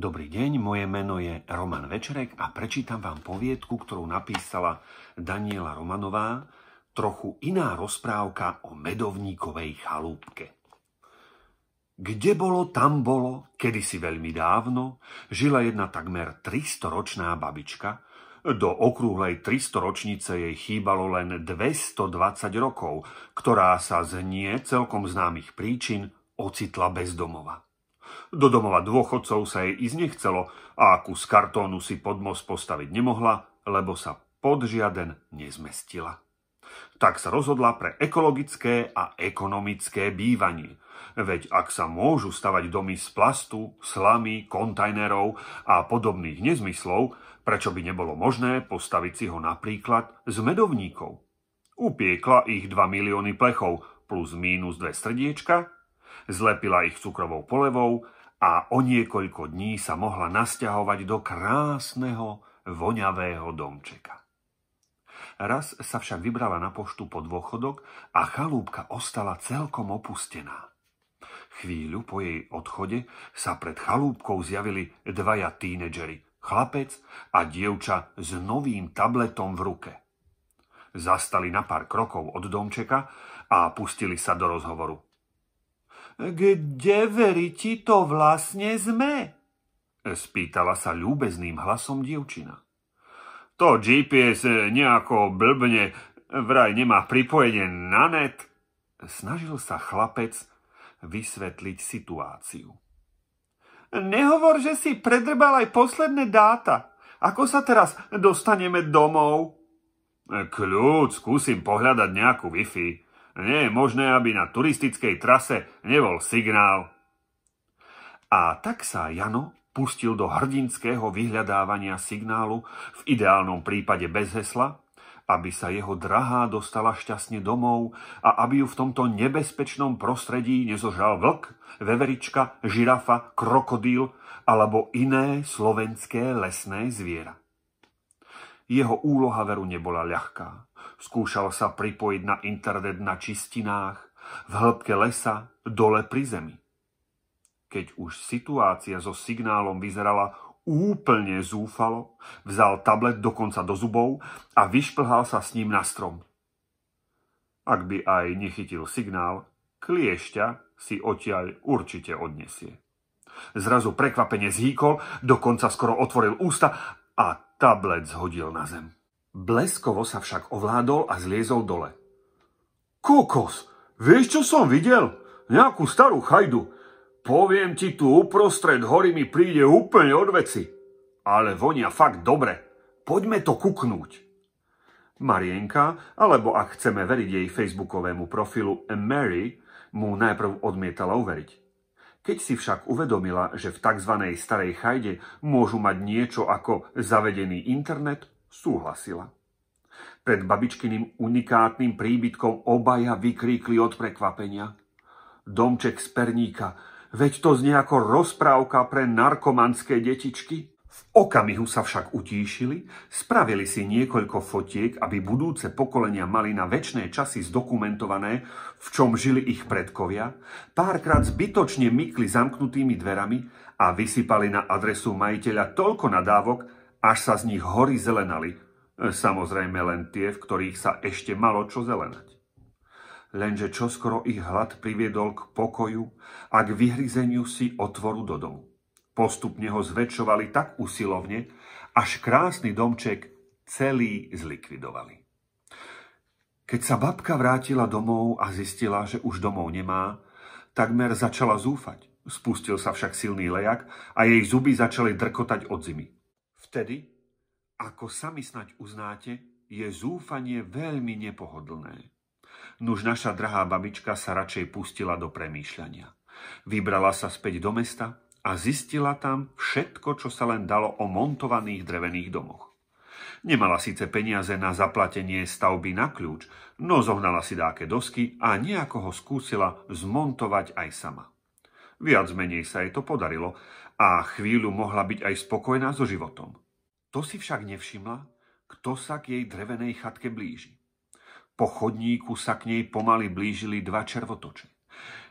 Dobrý deň, moje meno je Roman Večerek a prečítam vám poviedku, ktorú napísala Daniela Romanová, trochu iná rozprávka o medovníkovej chalúbke. Kde bolo, tam bolo, kedysi veľmi dávno, žila jedna takmer 300-ročná babička, do okrúhlej 300-ročnice jej chýbalo len 220 rokov, ktorá sa z nie celkom známych príčin ocitla bez domova. Do domova dôchodcov sa jej ísť nechcelo a kus kartónu si pod most postaviť nemohla, lebo sa pod žiaden nezmestila. Tak sa rozhodla pre ekologické a ekonomické bývanie. Veď ak sa môžu stavať domy z plastu, slamy, kontajnerov a podobných nezmyslov, prečo by nebolo možné postaviť si ho napríklad z medovníkov? Upiekla ich 2 milióny plechov plus mínus 2 srdiečka zlepila ich cukrovou polevou a o niekoľko dní sa mohla nasťahovať do krásneho, voňavého domčeka. Raz sa však vybrala na poštu po dôchodok a chalúbka ostala celkom opustená. Chvíľu po jej odchode sa pred chalúbkou zjavili dvaja tínedžeri, chlapec a dievča s novým tabletom v ruke. Zastali na pár krokov od domčeka a pustili sa do rozhovoru. Kde veriti to vlastne sme? Spýtala sa ľúbezným hlasom dievčina. To GPS nejako blbne vraj nemá pripojenie na net. Snažil sa chlapec vysvetliť situáciu. Nehovor, že si predrbal aj posledné dáta. Ako sa teraz dostaneme domov? Kľud, skúsim pohľadať nejakú Wi-Fi. Nie je možné, aby na turistickej trase nebol signál. A tak sa Jano pustil do hrdinského vyhľadávania signálu, v ideálnom prípade bez hesla, aby sa jeho drahá dostala šťastne domov a aby ju v tomto nebezpečnom prostredí nezožal vlk, veverička, žirafa, krokodíl alebo iné slovenské lesné zviera. Jeho úloha veru nebola ľahká. Skúšal sa pripojiť na internet na čistinách, v hĺbke lesa, dole pri zemi. Keď už situácia so signálom vyzerala úplne zúfalo, vzal tablet dokonca do zubov a vyšplhal sa s ním na strom. Ak by aj nechytil signál, kliešťa si odtiaľ určite odnesie. Zrazu prekvapene zhýkol, dokonca skoro otvoril ústa a tablet zhodil na zem. Bleskovo sa však ovládol a zliezol dole. Kokos, vieš, čo som videl? Nejakú starú chajdu. Poviem ti, tu uprostred hory mi príde úplne od veci. Ale vonia fakt dobre. Poďme to kuknúť. Marienka, alebo ak chceme veriť jej facebookovému profilu Mary, mu najprv odmietala uveriť. Keď si však uvedomila, že v tzv. starej chajde môžu mať niečo ako zavedený internet, súhlasila. Pred babičkyným unikátnym príbytkom obaja vykríkli od prekvapenia. Domček z perníka, veď to znie ako rozprávka pre narkomanské detičky. V okamihu sa však utíšili, spravili si niekoľko fotiek, aby budúce pokolenia mali na väčšie časy zdokumentované, v čom žili ich predkovia, párkrát zbytočne mykli zamknutými dverami a vysypali na adresu majiteľa toľko nadávok, až sa z nich hory zelenali, e, samozrejme len tie, v ktorých sa ešte malo čo zelenať. Lenže čoskoro ich hlad priviedol k pokoju a k vyhryzeniu si otvoru do domu. Postupne ho zväčšovali tak usilovne, až krásny domček celý zlikvidovali. Keď sa babka vrátila domov a zistila, že už domov nemá, takmer začala zúfať. Spustil sa však silný lejak a jej zuby začali drkotať od zimy. Vtedy, ako sami snať uznáte, je zúfanie veľmi nepohodlné. Nuž naša drahá babička sa radšej pustila do premýšľania. Vybrala sa späť do mesta a zistila tam všetko, čo sa len dalo o montovaných drevených domoch. Nemala síce peniaze na zaplatenie stavby na kľúč, no zohnala si dáke dosky a nejako ho skúsila zmontovať aj sama. Viac menej sa jej to podarilo a chvíľu mohla byť aj spokojná so životom. To si však nevšimla, kto sa k jej drevenej chatke blíži. Po chodníku sa k nej pomaly blížili dva červotoče.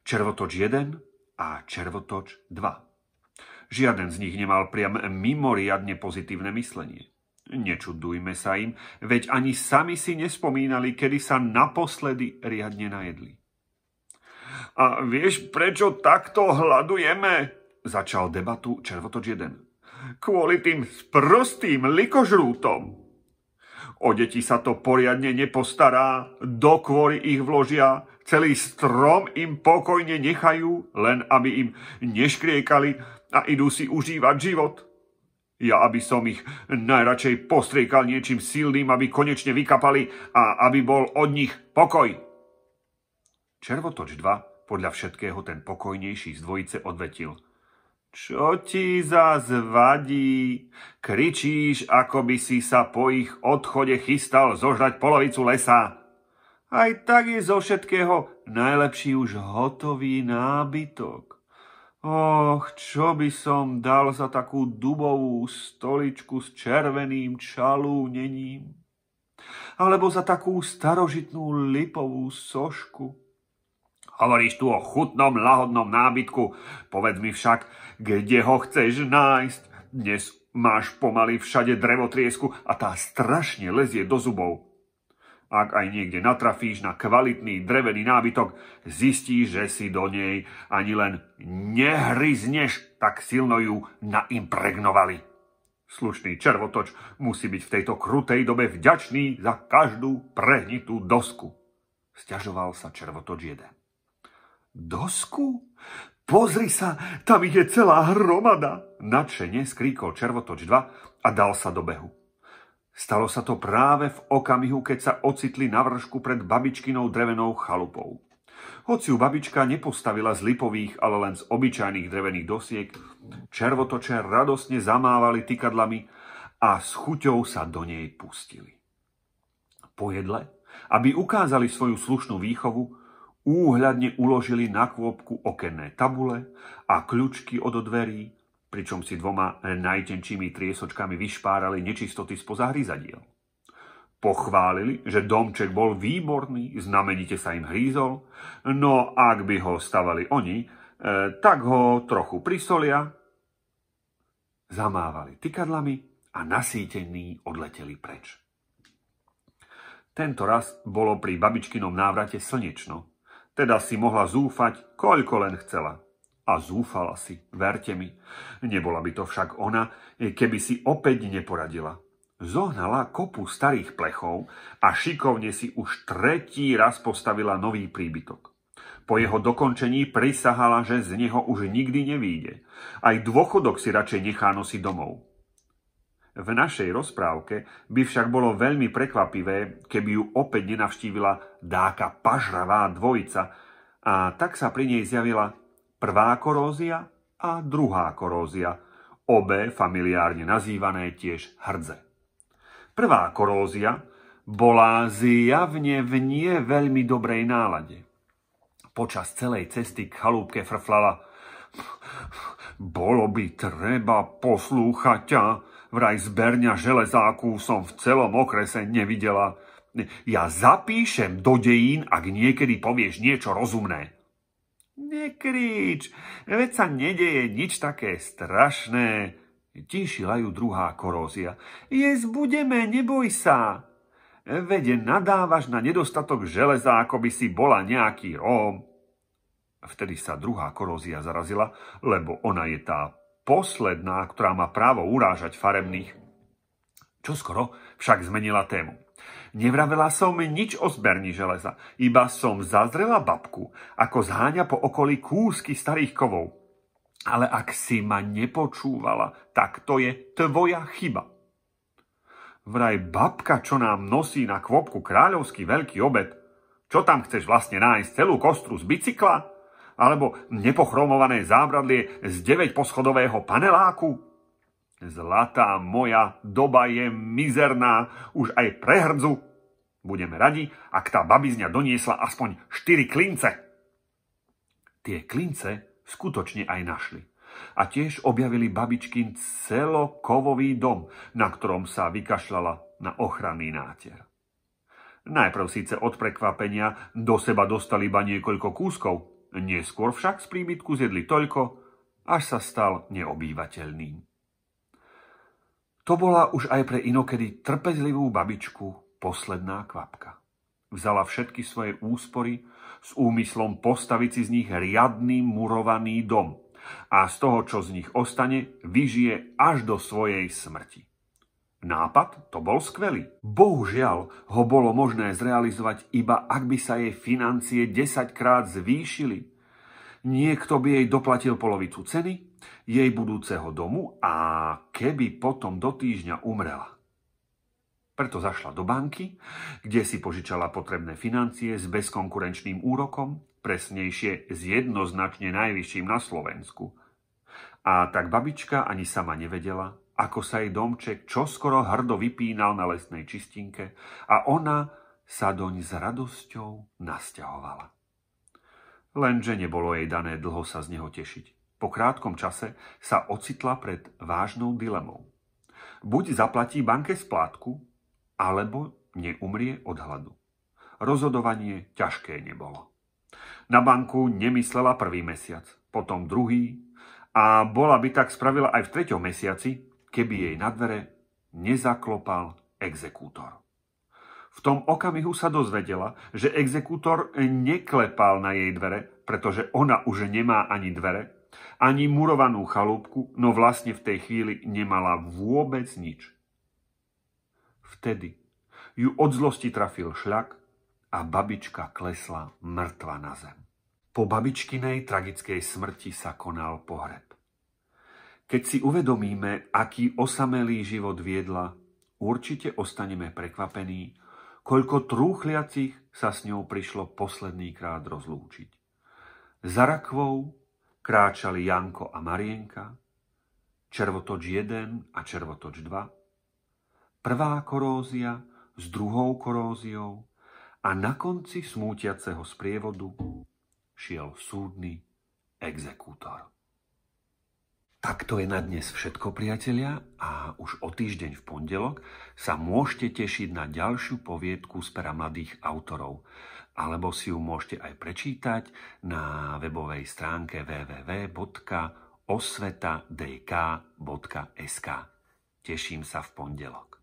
Červotoč 1 a červotoč 2. Žiaden z nich nemal priam mimoriadne pozitívne myslenie. Nečudujme sa im, veď ani sami si nespomínali, kedy sa naposledy riadne najedli. A vieš, prečo takto hľadujeme? Začal debatu Červotoč 1. Kvôli tým sprostým likožrútom. O deti sa to poriadne nepostará, do kvory ich vložia, celý strom im pokojne nechajú, len aby im neškriekali a idú si užívať život. Ja aby som ich najradšej postriekal niečím silným, aby konečne vykapali a aby bol od nich pokoj. Červotoč 2 podľa všetkého ten pokojnejší z dvojice odvetil. Čo ti zás vadí? Kričíš, ako by si sa po ich odchode chystal zožrať polovicu lesa. Aj tak je zo všetkého najlepší už hotový nábytok. Och, čo by som dal za takú dubovú stoličku s červeným čalúnením? Alebo za takú starožitnú lipovú sošku? Hovoríš tu o chutnom, lahodnom nábytku. Povedz mi však, kde ho chceš nájsť? Dnes máš pomaly všade drevotriesku a tá strašne lezie do zubov. Ak aj niekde natrafíš na kvalitný drevený nábytok, zistíš, že si do nej ani len nehryzneš, tak silno ju naimpregnovali. Slušný červotoč musí byť v tejto krutej dobe vďačný za každú prehnitú dosku. Sťažoval sa červotoč jeden. Dosku? Pozri sa, tam ide celá hromada! Nadšene skríkol Červotoč 2 a dal sa do behu. Stalo sa to práve v okamihu, keď sa ocitli na vršku pred babičkinou drevenou chalupou. Hoci ju babička nepostavila z lipových, ale len z obyčajných drevených dosiek, červotoče radosne zamávali tykadlami a s chuťou sa do nej pustili. Po jedle, aby ukázali svoju slušnú výchovu, Úhľadne uložili na kôpku okenné tabule a kľúčky od dverí, pričom si dvoma najtenčími triesočkami vyšpárali nečistoty spoza hryzadiel. Pochválili, že domček bol výborný, znamenite sa im hrízol, no ak by ho stavali oni, e, tak ho trochu prisolia. Zamávali tykadlami a nasýtení odleteli preč. Tento raz bolo pri babičkinom návrate slnečno teda si mohla zúfať, koľko len chcela. A zúfala si, verte mi. Nebola by to však ona, e, keby si opäť neporadila. Zohnala kopu starých plechov a šikovne si už tretí raz postavila nový príbytok. Po jeho dokončení prisahala, že z neho už nikdy nevíde. Aj dôchodok si radšej nechá nosiť domov. V našej rozprávke by však bolo veľmi prekvapivé, keby ju opäť nenavštívila dáka pažravá dvojica a tak sa pri nej zjavila prvá korózia a druhá korózia, obe familiárne nazývané tiež hrdze. Prvá korózia bola zjavne v nie veľmi dobrej nálade. Počas celej cesty k chalúbke frflala Bolo by treba poslúchať ťa, Vraj zberňa železáku som v celom okrese nevidela. Ja zapíšem do dejín, ak niekedy povieš niečo rozumné. Nekrič, veď sa nedeje nič také strašné. Tíšila ju druhá korózia. Jez, budeme, neboj sa. Vede nadávaš na nedostatok železa, ako by si bola nejaký róm. Vtedy sa druhá korózia zarazila, lebo ona je tá posledná, ktorá má právo urážať farebných. Čo skoro však zmenila tému. Nevravela som nič o zberni železa, iba som zazrela babku, ako zháňa po okolí kúsky starých kovov. Ale ak si ma nepočúvala, tak to je tvoja chyba. Vraj babka, čo nám nosí na kvopku kráľovský veľký obed, čo tam chceš vlastne nájsť celú kostru z bicykla? alebo nepochromované zábradlie z 9-poschodového paneláku? Zlatá moja doba je mizerná, už aj pre hrdzu. Budeme radi, ak tá babizňa doniesla aspoň 4 klince. Tie klince skutočne aj našli. A tiež objavili babičkin celokovový dom, na ktorom sa vykašľala na ochranný nátier. Najprv síce od prekvapenia do seba dostali iba niekoľko kúskov, Neskôr však z príbytku zjedli toľko, až sa stal neobývateľným. To bola už aj pre inokedy trpezlivú babičku posledná kvapka. Vzala všetky svoje úspory s úmyslom postaviť si z nich riadný murovaný dom a z toho, čo z nich ostane, vyžije až do svojej smrti. Nápad to bol skvelý. Bohužiaľ ho bolo možné zrealizovať iba ak by sa jej financie 10 krát zvýšili. Niekto by jej doplatil polovicu ceny, jej budúceho domu a keby potom do týždňa umrela. Preto zašla do banky, kde si požičala potrebné financie s bezkonkurenčným úrokom, presnejšie s jednoznačne najvyšším na Slovensku. A tak babička ani sama nevedela, ako sa jej domček čoskoro hrdo vypínal na lesnej čistinke a ona sa doň s radosťou nasťahovala. Lenže nebolo jej dané dlho sa z neho tešiť. Po krátkom čase sa ocitla pred vážnou dilemou. Buď zaplatí banke splátku, alebo neumrie od hladu. Rozhodovanie ťažké nebolo. Na banku nemyslela prvý mesiac, potom druhý a bola by tak spravila aj v treťom mesiaci, keby jej na dvere nezaklopal exekútor. V tom okamihu sa dozvedela, že exekútor neklepal na jej dvere, pretože ona už nemá ani dvere, ani murovanú chalúbku, no vlastne v tej chvíli nemala vôbec nič. Vtedy ju od zlosti trafil šľak a babička klesla mŕtva na zem. Po babičkinej tragickej smrti sa konal pohreb. Keď si uvedomíme, aký osamelý život viedla, určite ostaneme prekvapení, koľko trúchliacich sa s ňou prišlo posledný krát rozlúčiť. Za rakvou kráčali Janko a Marienka, červotoč 1 a červotoč 2, prvá korózia s druhou koróziou a na konci smútiaceho sprievodu šiel súdny exekútor. Tak to je na dnes všetko, priatelia, a už o týždeň v pondelok sa môžete tešiť na ďalšiu poviedku z pera mladých autorov, alebo si ju môžete aj prečítať na webovej stránke www.osveta.dk.sk. Teším sa v pondelok.